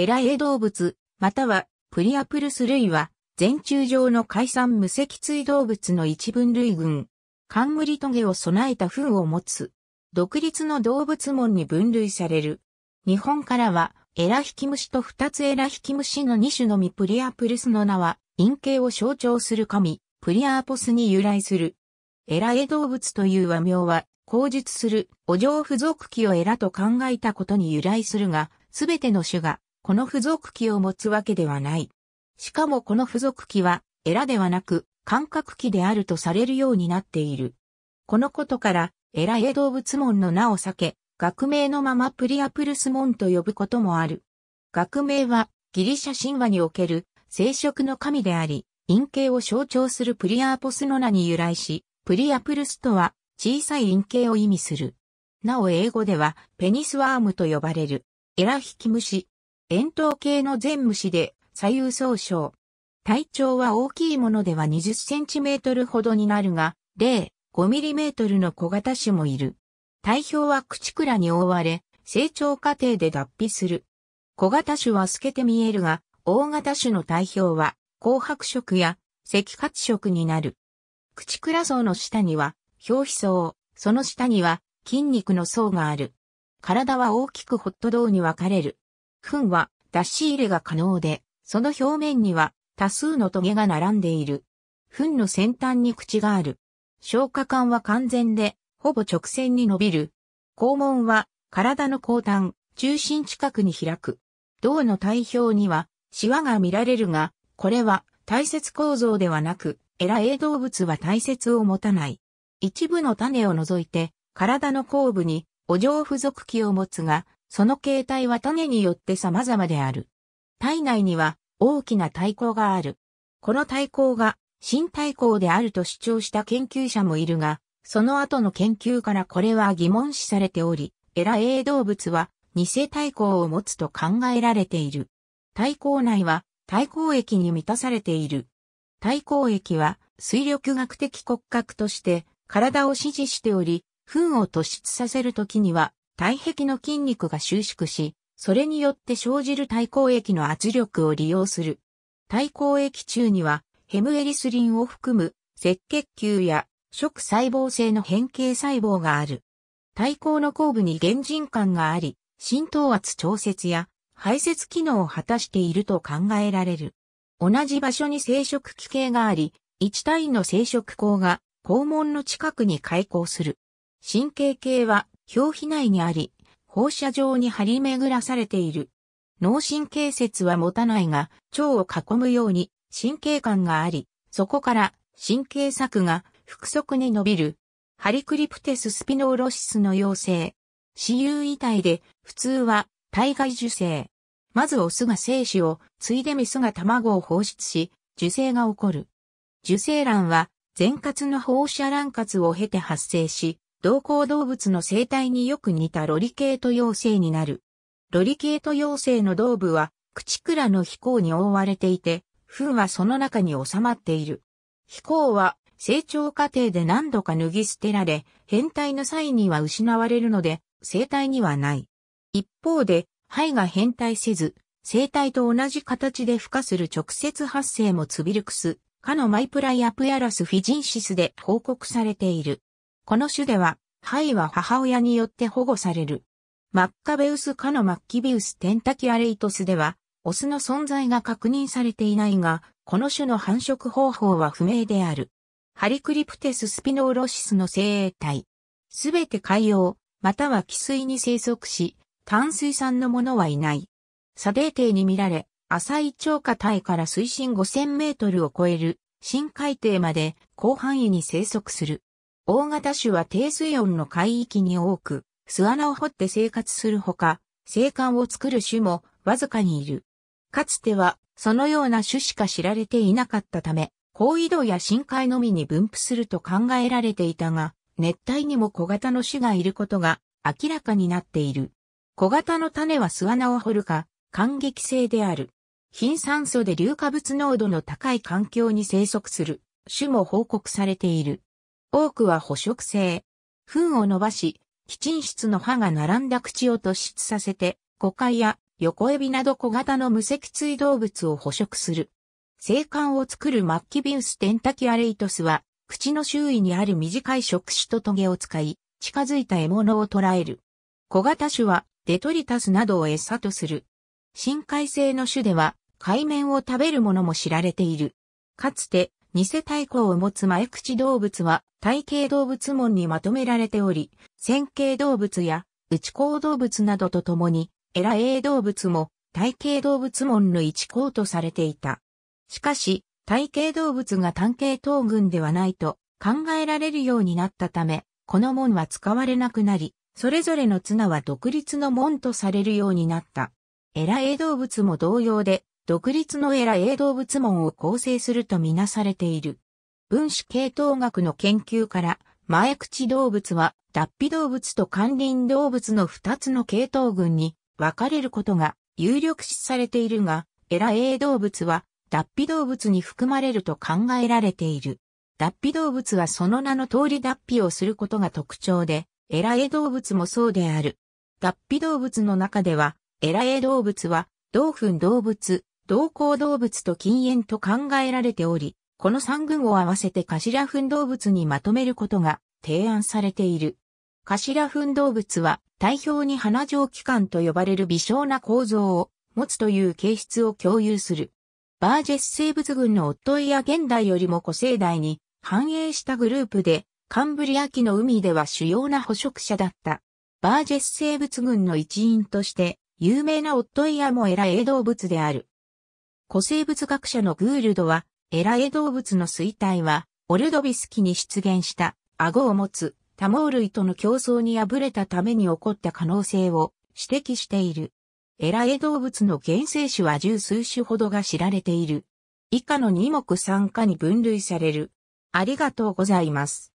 エラエ動物、またはプリアプルス類は、全中上の海産無脊椎動物の一分類群。冠ゲを備えた糞を持つ。独立の動物門に分類される。日本からは、エラヒキムシと二つエラヒキムシの二種のみプリアプルスの名は、陰茎を象徴する神、プリアーポスに由来する。エラエ動物という和名は、口述する、お嬢付属器をエラと考えたことに由来するが、すべての種が、この付属器を持つわけではない。しかもこの付属器は、エラではなく、感覚器であるとされるようになっている。このことから、エラエ動物門の名を避け、学名のままプリアプルス門と呼ぶこともある。学名は、ギリシャ神話における、生殖の神であり、陰形を象徴するプリアーポスの名に由来し、プリアプルスとは、小さい陰形を意味する。なお英語では、ペニスワームと呼ばれる。エラ引き虫。円筒形の全虫で左右総称。体長は大きいものでは2 0トルほどになるが、0、5トルの小型種もいる。体表は口くらに覆われ、成長過程で脱皮する。小型種は透けて見えるが、大型種の体表は紅白色や赤褐色になる。口くら層の下には表皮層、その下には筋肉の層がある。体は大きくホットドーに分かれる。糞は出し入れが可能で、その表面には多数のトゲが並んでいる。糞の先端に口がある。消化管は完全で、ほぼ直線に伸びる。肛門は体の後端、中心近くに開く。胴の体表には、シワが見られるが、これは大切構造ではなく、エラ栄動物は大切を持たない。一部の種を除いて、体の後部に、お嬢付属器を持つが、その形態は種によって様々である。体内には大きな体抗がある。この体抗が新体抗であると主張した研究者もいるが、その後の研究からこれは疑問視されており、エラ栄動物は偽体抗を持つと考えられている。体抗内は体抗液に満たされている。体抗液は水力学的骨格として体を支持しており、糞を突出させるときには体壁の筋肉が収縮し、それによって生じる体抗液の圧力を利用する。体抗液中には、ヘムエリスリンを含む赤血球や食細胞性の変形細胞がある。体抗の後部に原人感があり、浸透圧調節や排泄機能を果たしていると考えられる。同じ場所に生殖器系があり、一単位の生殖口が肛門の近くに開口する。神経系は表皮内にあり、放射状に張り巡らされている。脳神経節は持たないが、腸を囲むように神経管があり、そこから神経索が複足に伸びる。ハリクリプテススピノーロシスの妖精。死有遺体で、普通は体外受精。まずオスが精子を、ついでメスが卵を放出し、受精が起こる。受精卵は、全活の放射卵活を経て発生し、同行動物の生態によく似たロリケート妖精になる。ロリケート妖精の胴部は、口倉の飛行に覆われていて、糞はその中に収まっている。飛行は、成長過程で何度か脱ぎ捨てられ、変態の際には失われるので、生体にはない。一方で、肺が変態せず、生体と同じ形で孵化する直接発生もツビルクス、かのマイプライアプヤラスフィジンシスで報告されている。この種では、ハイは母親によって保護される。マッカベウス科のマッキビウステンタキアレイトスでは、オスの存在が確認されていないが、この種の繁殖方法は不明である。ハリクリプテススピノーロシスの精鋭体。すべて海洋、または汽水に生息し、淡水産のものはいない。砂泥底に見られ、浅い超過体から水深5000メートルを超える深海底まで広範囲に生息する。大型種は低水温の海域に多く、巣穴を掘って生活するほか、生還を作る種もわずかにいる。かつては、そのような種しか知られていなかったため、高緯度や深海のみに分布すると考えられていたが、熱帯にも小型の種がいることが明らかになっている。小型の種は巣穴を掘るか、感激性である。貧酸素で硫化物濃度の高い環境に生息する種も報告されている。多くは捕食性。糞を伸ばし、基沈質の歯が並んだ口を突出させて、誤解や横エビなど小型の無脊椎動物を捕食する。生管を作るマッキビウステンタキアレイトスは、口の周囲にある短い触手と棘を使い、近づいた獲物を捕らえる。小型種はデトリタスなどを餌とする。深海性の種では海面を食べるものも知られている。かつて、偽太鼓を持つ前口動物は体系動物門にまとめられており、線形動物や内行動物などとともに、エラ A 動物も体系動物門の一項とされていた。しかし、体系動物が単系統群ではないと考えられるようになったため、この門は使われなくなり、それぞれの綱は独立の門とされるようになった。エラ A 動物も同様で、独立のエラ A 動物門を構成するとみなされている。分子系統学の研究から、前口動物は脱皮動物と関林動物の2つの系統群に分かれることが有力視されているが、エラ栄動物は脱皮動物に含まれると考えられている。脱皮動物はその名の通り脱皮をすることが特徴で、エラ栄動物もそうである。脱皮動物の中では、エラ栄動物は、同粉動物、同行動物と禁煙と考えられており、この三群を合わせて頭墳動物にまとめることが提案されている。頭墳動物は体表に鼻状器官と呼ばれる微小な構造を持つという形質を共有する。バージェス生物群のオットイや現代よりも古生代に繁栄したグループで、カンブリア紀の海では主要な捕食者だった。バージェス生物群の一員として、有名なオットイアもエラ英動物である。古生物学者のグールドは、エラエ動物の衰退は、オルドビスキに出現した顎を持つ多毛類との競争に敗れたために起こった可能性を指摘している。エラエ動物の原生種は十数種ほどが知られている。以下の二目三科に分類される。ありがとうございます。